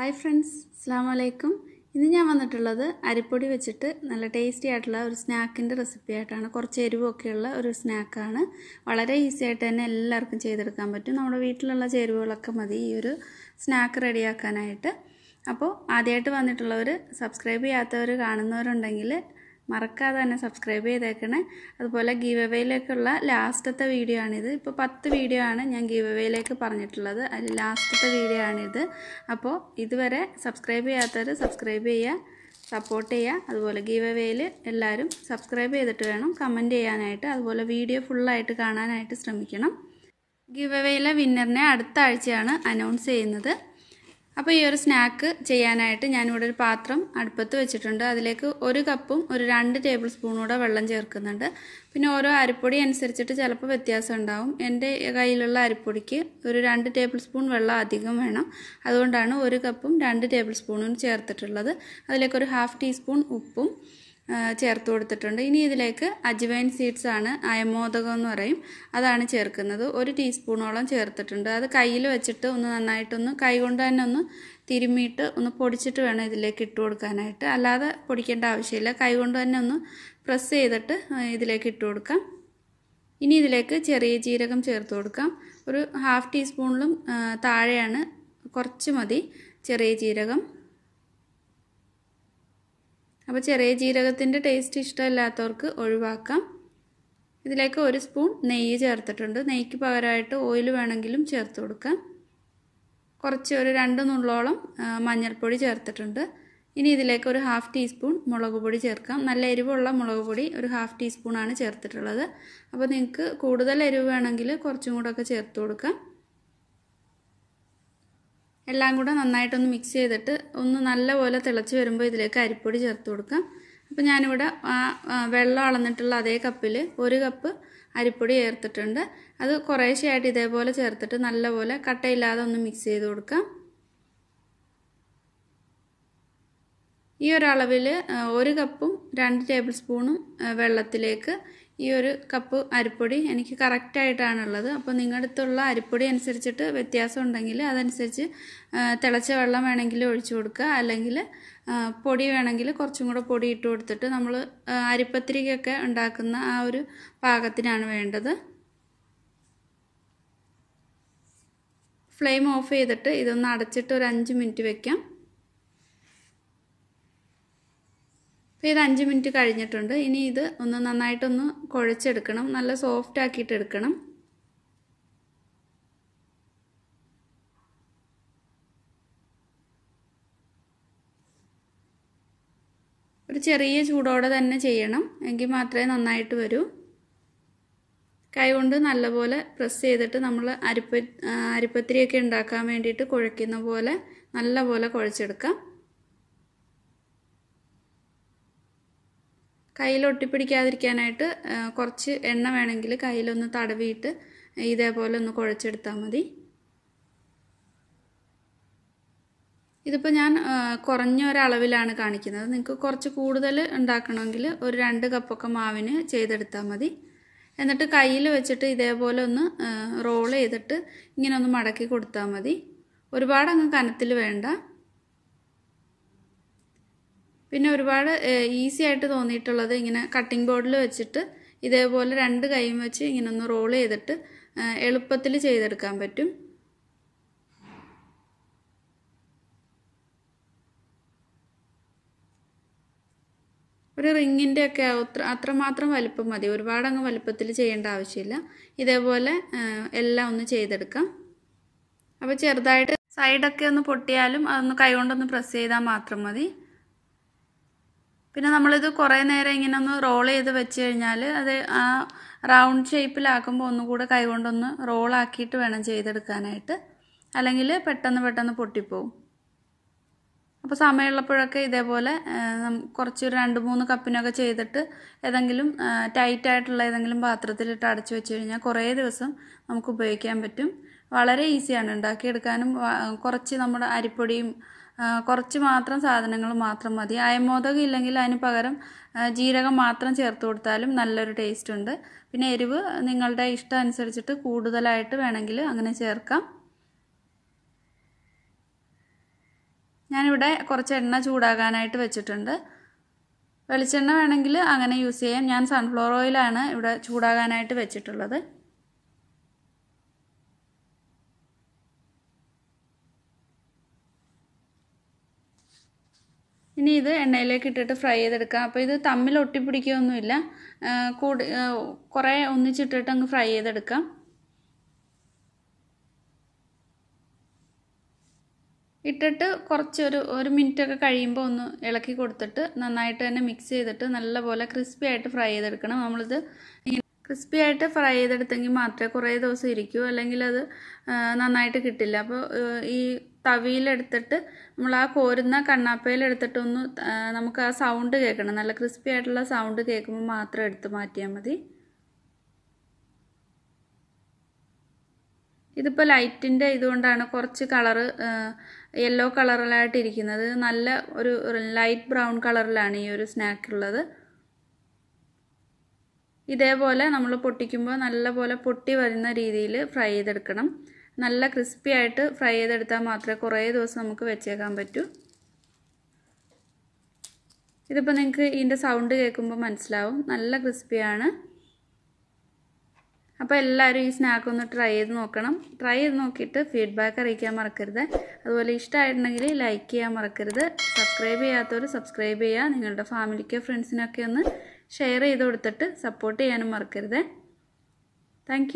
hi friends അസ്സാം വലൈക്കും ഇന്ന് ഞാൻ വന്നിട്ടുള്ളത് അരിപ്പൊടി വെച്ചിട്ട് നല്ല ടേസ്റ്റി ആയിട്ടുള്ള ഒരു സ്നാക്കിൻ്റെ റെസിപ്പി ആയിട്ടാണ് കുറച്ച് എരിവൊക്കെയുള്ള ഒരു സ്നാക്കാണ് വളരെ ഈസി ആയിട്ട് തന്നെ എല്ലാവർക്കും ചെയ്തെടുക്കാൻ പറ്റും നമ്മുടെ വീട്ടിലുള്ള ചേരുവകളൊക്കെ മതി ഈ ഒരു സ്നാക്ക് റെഡിയാക്കാനായിട്ട് അപ്പോൾ ആദ്യമായിട്ട് വന്നിട്ടുള്ളവർ സബ്സ്ക്രൈബ് ചെയ്യാത്തവർ കാണുന്നവരുണ്ടെങ്കിൽ മറക്കാതെ തന്നെ സബ്സ്ക്രൈബ് ചെയ്തേക്കണേ അതുപോലെ ഗീവ് അവേയിലേക്കുള്ള ലാസ്റ്റത്തെ വീഡിയോ ആണിത് ഇപ്പോൾ പത്ത് വീഡിയോ ആണ് ഞാൻ ഗീവ് അവേയിലേക്ക് പറഞ്ഞിട്ടുള്ളത് അതിൽ ലാസ്റ്റത്തെ വീഡിയോ ആണിത് അപ്പോൾ ഇതുവരെ സബ്സ്ക്രൈബ് ചെയ്യാത്തവർ സബ്സ്ക്രൈബ് ചെയ്യുക സപ്പോർട്ട് ചെയ്യുക അതുപോലെ ഗീവ് അവേയിൽ എല്ലാവരും സബ്സ്ക്രൈബ് ചെയ്തിട്ട് വേണം കമൻറ്റ് ചെയ്യാനായിട്ട് അതുപോലെ വീഡിയോ ഫുള്ളായിട്ട് കാണാനായിട്ട് ശ്രമിക്കണം ഗീവ് അവേയിലെ വിന്നറിനെ അടുത്ത ആഴ്ചയാണ് അനൗൺസ് ചെയ്യുന്നത് അപ്പോൾ ഈ ഒരു സ്നാക്ക് ചെയ്യാനായിട്ട് ഞാനിവിടെ ഒരു പാത്രം അടുപ്പത്ത് വെച്ചിട്ടുണ്ട് അതിലേക്ക് ഒരു കപ്പും ഒരു രണ്ട് ടേബിൾ സ്പൂണൂടെ വെള്ളം ചേർക്കുന്നുണ്ട് പിന്നെ ഓരോ അരിപ്പൊടി അനുസരിച്ചിട്ട് ചിലപ്പോൾ വ്യത്യാസം ഉണ്ടാവും എൻ്റെ കയ്യിലുള്ള അരിപ്പൊടിക്ക് ഒരു രണ്ട് ടേബിൾ സ്പൂൺ വെള്ളം അധികം വേണം അതുകൊണ്ടാണ് ഒരു കപ്പും രണ്ട് ടേബിൾ സ്പൂണും ചേർത്തിട്ടുള്ളത് അതിലേക്ക് ഒരു ഹാഫ് ടീസ്പൂൺ ഉപ്പും ചേർത്ത് കൊടുത്തിട്ടുണ്ട് ഇനി ഇതിലേക്ക് അജ്വൈൻ സീഡ്സ് ആണ് അയമോദകം എന്ന് പറയും അതാണ് ചേർക്കുന്നത് ഒരു ടീസ്പൂണോളം ചേർത്തിട്ടുണ്ട് അത് കയ്യിൽ വെച്ചിട്ട് ഒന്ന് നന്നായിട്ടൊന്ന് കൈ കൊണ്ട് തന്നെ ഒന്ന് തിരുമ്മിയിട്ട് ഒന്ന് പൊടിച്ചിട്ട് വേണം ഇതിലേക്ക് ഇട്ട് കൊടുക്കാനായിട്ട് അല്ലാതെ പൊടിക്കേണ്ട ആവശ്യമില്ല കൈ കൊണ്ട് തന്നെ ഒന്ന് പ്രസ് ചെയ്തിട്ട് ഇതിലേക്ക് ഇട്ട് കൊടുക്കാം ഇനി ഇതിലേക്ക് ചെറിയ ജീരകം ചേർത്ത് കൊടുക്കാം ഒരു ഹാഫ് ടീസ്പൂണിലും താഴെയാണ് കുറച്ച് മതി ചെറിയ ജീരകം അപ്പോൾ ചെറിയ ജീരകത്തിൻ്റെ ടേസ്റ്റ് ഇഷ്ടമില്ലാത്തവർക്ക് ഒഴിവാക്കാം ഇതിലേക്ക് ഒരു സ്പൂൺ നെയ്യ് ചേർത്തിട്ടുണ്ട് നെയ്ക്ക് പകരമായിട്ട് ഓയിൽ വേണമെങ്കിലും ചേർത്ത് കൊടുക്കാം കുറച്ച് ഒരു രണ്ട് നുള്ളോളം മഞ്ഞൾപ്പൊടി ചേർത്തിട്ടുണ്ട് ഇനി ഇതിലേക്ക് ഒരു ഹാഫ് ടീസ്പൂൺ മുളക് പൊടി ചേർക്കാം നല്ല എരിവുള്ള മുളക് പൊടി ഒരു ഹാഫ് ടീസ്പൂണാണ് ചേർത്തിട്ടുള്ളത് അപ്പോൾ നിങ്ങൾക്ക് കൂടുതൽ എരിവ് വേണമെങ്കിൽ കുറച്ചും കൂടെ ഒക്കെ ചേർത്ത് കൊടുക്കാം എല്ലാം കൂടെ നന്നായിട്ടൊന്ന് മിക്സ് ചെയ്തിട്ട് ഒന്ന് നല്ലപോലെ തിളച്ച് വരുമ്പോൾ ഇതിലേക്ക് അരിപ്പൊടി ചേർത്ത് കൊടുക്കാം അപ്പോൾ ഞാനിവിടെ ആ വെള്ളം അളന്നിട്ടുള്ള അതേ കപ്പിൽ ഒരു കപ്പ് അരിപ്പൊടി ചേർത്തിട്ടുണ്ട് അത് കുറേശ്ശെയായിട്ട് ഇതേപോലെ ചേർത്തിട്ട് നല്ലപോലെ കട്ടയില്ലാതെ ഒന്ന് മിക്സ് ചെയ്ത് കൊടുക്കാം ഈ ഒരളവിൽ ഒരു കപ്പും രണ്ട് ടേബിൾ സ്പൂണും വെള്ളത്തിലേക്ക് ഈ ഒരു കപ്പ് അരിപ്പൊടി എനിക്ക് കറക്റ്റായിട്ടാണുള്ളത് അപ്പോൾ നിങ്ങളുടെ അടുത്തുള്ള അരിപ്പൊടി അനുസരിച്ചിട്ട് വ്യത്യാസം ഉണ്ടെങ്കിൽ അതനുസരിച്ച് തിളച്ച വെള്ളം വേണമെങ്കിൽ ഒഴിച്ചു കൊടുക്കുക അല്ലെങ്കിൽ പൊടി വേണമെങ്കിൽ കുറച്ചും കൂടെ പൊടി ഇട്ട് കൊടുത്തിട്ട് നമ്മൾ അരിപ്പത്തിരിക്കൊക്കെ ഉണ്ടാക്കുന്ന ആ ഒരു പാകത്തിനാണ് വേണ്ടത് ഫ്ലെയിം ഓഫ് ചെയ്തിട്ട് ഇതൊന്ന് അടച്ചിട്ട് ഒരു അഞ്ച് മിനിറ്റ് വെക്കാം അപ്പോൾ ഇത് അഞ്ച് മിനിറ്റ് കഴിഞ്ഞിട്ടുണ്ട് ഇനി ഇത് ഒന്ന് നന്നായിട്ടൊന്ന് കുഴച്ചെടുക്കണം നല്ല സോഫ്റ്റ് ആക്കിയിട്ട് എടുക്കണം ഒരു ചെറിയ ചൂടോടെ തന്നെ ചെയ്യണം എങ്കിൽ മാത്രമേ നന്നായിട്ട് വരൂ കൈകൊണ്ട് നല്ലപോലെ പ്രസ് ചെയ്തിട്ട് നമ്മൾ അരിപ്പ അരിപ്പത്തിരിയൊക്കെ ഉണ്ടാക്കാൻ വേണ്ടിയിട്ട് കുഴയ്ക്കുന്ന പോലെ നല്ലപോലെ കുഴച്ചെടുക്കാം കയ്യിൽ ഒട്ടിപ്പിടിക്കാതിരിക്കാനായിട്ട് കുറച്ച് എണ്ണ വേണമെങ്കിൽ കയ്യിലൊന്ന് തടവിയിട്ട് ഇതേപോലെ ഒന്ന് കുഴച്ചെടുത്താൽ മതി ഇതിപ്പോൾ ഞാൻ കുറഞ്ഞ ഒരളവിലാണ് കാണിക്കുന്നത് നിങ്ങൾക്ക് കുറച്ച് കൂടുതൽ ഉണ്ടാക്കണമെങ്കിൽ ഒരു രണ്ട് കപ്പൊക്കെ മാവിന് ചെയ്തെടുത്താൽ മതി എന്നിട്ട് കയ്യിൽ വെച്ചിട്ട് ഇതേപോലെ ഒന്ന് റോൾ ചെയ്തിട്ട് ഇങ്ങനെ ഒന്ന് മടക്കി കൊടുത്താൽ മതി ഒരുപാട് കനത്തിൽ വേണ്ട പിന്നെ ഒരുപാട് ഈസി ആയിട്ട് തോന്നിയിട്ടുള്ളത് ഇങ്ങനെ കട്ടിംഗ് ബോർഡിൽ വെച്ചിട്ട് ഇതേപോലെ രണ്ട് കൈയും വെച്ച് ഇങ്ങനെ ഒന്ന് റോൾ ചെയ്തിട്ട് എളുപ്പത്തിൽ ചെയ്തെടുക്കാൻ പറ്റും ഒരു റിങ്ങിൻ്റെ ഒക്കെ അത്ര അത്രമാത്രം വലിപ്പം മതി ഒരുപാട് അങ്ങ് വലിപ്പത്തിൽ ചെയ്യേണ്ട ആവശ്യമില്ല ഇതേപോലെ എല്ലാം ഒന്ന് ചെയ്തെടുക്കാം അപ്പോൾ ചെറുതായിട്ട് സൈഡൊക്കെ ഒന്ന് പൊട്ടിയാലും അതൊന്ന് കൈകൊണ്ടൊന്ന് പ്രസ് ചെയ്താൽ മാത്രം മതി പിന്നെ നമ്മളിത് കുറേ നേരം ഇങ്ങനെ ഒന്ന് റോൾ ചെയ്ത് വെച്ച് കഴിഞ്ഞാൽ അത് ആ റൗണ്ട് ഷേപ്പിലാക്കുമ്പോൾ ഒന്നുകൂടെ കൈകൊണ്ടൊന്ന് റോളാക്കിയിട്ട് വേണം ചെയ്തെടുക്കാനായിട്ട് അല്ലെങ്കിൽ പെട്ടെന്ന് പെട്ടെന്ന് പൊട്ടിപ്പോവും അപ്പോൾ സമയമുള്ളപ്പോഴൊക്കെ ഇതേപോലെ കുറച്ച് രണ്ട് മൂന്ന് കപ്പിനൊക്കെ ചെയ്തിട്ട് ഏതെങ്കിലും ടൈറ്റായിട്ടുള്ള ഏതെങ്കിലും പാത്രത്തിലിട്ട് അടച്ചു വെച്ച് കഴിഞ്ഞാൽ കുറേ ദിവസം നമുക്ക് ഉപയോഗിക്കാൻ പറ്റും വളരെ ഈസിയാണ് ഉണ്ടാക്കിയെടുക്കാനും കുറച്ച് നമ്മുടെ അരിപ്പൊടിയും കുറച്ച് മാത്രം സാധനങ്ങൾ മാത്രം മതി അയമോദകം ഇല്ലെങ്കിൽ അതിന് പകരം ജീരകം മാത്രം ചേർത്ത് കൊടുത്താലും നല്ലൊരു ടേസ്റ്റ് ഉണ്ട് പിന്നെ എരിവ് നിങ്ങളുടെ ഇഷ്ടം അനുസരിച്ചിട്ട് കൂടുതലായിട്ട് വേണമെങ്കിൽ അങ്ങനെ ചേർക്കാം ഞാനിവിടെ കുറച്ച് എണ്ണ ചൂടാകാനായിട്ട് വെച്ചിട്ടുണ്ട് വെളിച്ചെണ്ണ വേണമെങ്കിൽ അങ്ങനെ യൂസ് ചെയ്യാം ഞാൻ സൺഫ്ലവർ ഓയിലാണ് ഇവിടെ ചൂടാകാനായിട്ട് വെച്ചിട്ടുള്ളത് ഇനി ഇത് എണ്ണയിലേക്ക് ഇട്ടിട്ട് ഫ്രൈ ചെയ്തെടുക്കാം അപ്പോൾ ഇത് തമ്മിൽ ഒട്ടിപ്പിടിക്കുകയൊന്നുമില്ല കൂടി കുറേ ഒന്നിച്ചിട്ടിട്ട് അങ്ങ് ഫ്രൈ ചെയ്തെടുക്കാം ഇട്ടിട്ട് കുറച്ച് ഒരു ഒരു മിനിറ്റൊക്കെ കഴിയുമ്പോൾ ഒന്ന് ഇളക്കി കൊടുത്തിട്ട് നന്നായിട്ട് തന്നെ മിക്സ് ചെയ്തിട്ട് നല്ലപോലെ ക്രിസ്പി ആയിട്ട് ഫ്രൈ ചെയ്തെടുക്കണം നമ്മളിത് ഇങ്ങനെ ക്രിസ്പി ആയിട്ട് ഫ്രൈ ചെയ്തെടുത്തെങ്കിൽ മാത്രമേ കുറേ ദിവസം ഇരിക്കൂ അല്ലെങ്കിൽ അത് നന്നായിട്ട് കിട്ടില്ല അപ്പോൾ ഈ തവിയിലെടുത്തിട്ട് നമ്മൾ ആ കോരുന്ന കണ്ണാപ്പയിലെടുത്തിട്ടൊന്ന് ഒന്ന് നമുക്ക് ആ സൗണ്ട് കേൾക്കണം നല്ല ക്രിസ്പി ആയിട്ടുള്ള സൗണ്ട് കേൾക്കുമ്പോൾ മാത്രം എടുത്ത് മാറ്റിയാൽ മതി ഇതിപ്പോൾ ലൈറ്റിൻ്റെ ഇതുകൊണ്ടാണ് കുറച്ച് കളറ് യെല്ലോ കളറിലായിട്ടിരിക്കുന്നത് നല്ല ഒരു ലൈറ്റ് ബ്രൗൺ കളറിലാണ് ഈ ഒരു സ്നാക്ക് ഉള്ളത് ഇതേപോലെ നമ്മൾ പൊട്ടിക്കുമ്പോൾ നല്ലപോലെ പൊട്ടി വരുന്ന രീതിയിൽ ഫ്രൈ ചെയ്തെടുക്കണം നല്ല ക്രിസ്പി ആയിട്ട് ഫ്രൈ ചെയ്തെടുത്താൽ മാത്രമേ കുറേ ദിവസം നമുക്ക് വെച്ചേക്കാൻ പറ്റൂ ഇതിപ്പോൾ നിങ്ങൾക്ക് ഇതിൻ്റെ സൗണ്ട് കേൾക്കുമ്പോൾ മനസ്സിലാവും നല്ല ക്രിസ്പിയാണ് അപ്പോൾ എല്ലാവരും ഈ സ്നാക്ക് ഒന്ന് ട്രൈ ചെയ്ത് നോക്കണം ട്രൈ ചെയ്ത് നോക്കിയിട്ട് ഫീഡ്ബാക്ക് അറിയിക്കാൻ മറക്കരുത് അതുപോലെ ഇഷ്ടമായിട്ടുണ്ടെങ്കിൽ ലൈക്ക് ചെയ്യാൻ മറക്കരുത് സബ്സ്ക്രൈബ് ചെയ്യാത്തവർ സബ്സ്ക്രൈബ് ചെയ്യുക നിങ്ങളുടെ ഫാമിലിക്കോ ഫ്രണ്ട്സിനൊക്കെ ഒന്ന് ഷെയർ ചെയ്ത് കൊടുത്തിട്ട് സപ്പോർട്ട് ചെയ്യാനും മറക്കരുത് താങ്ക്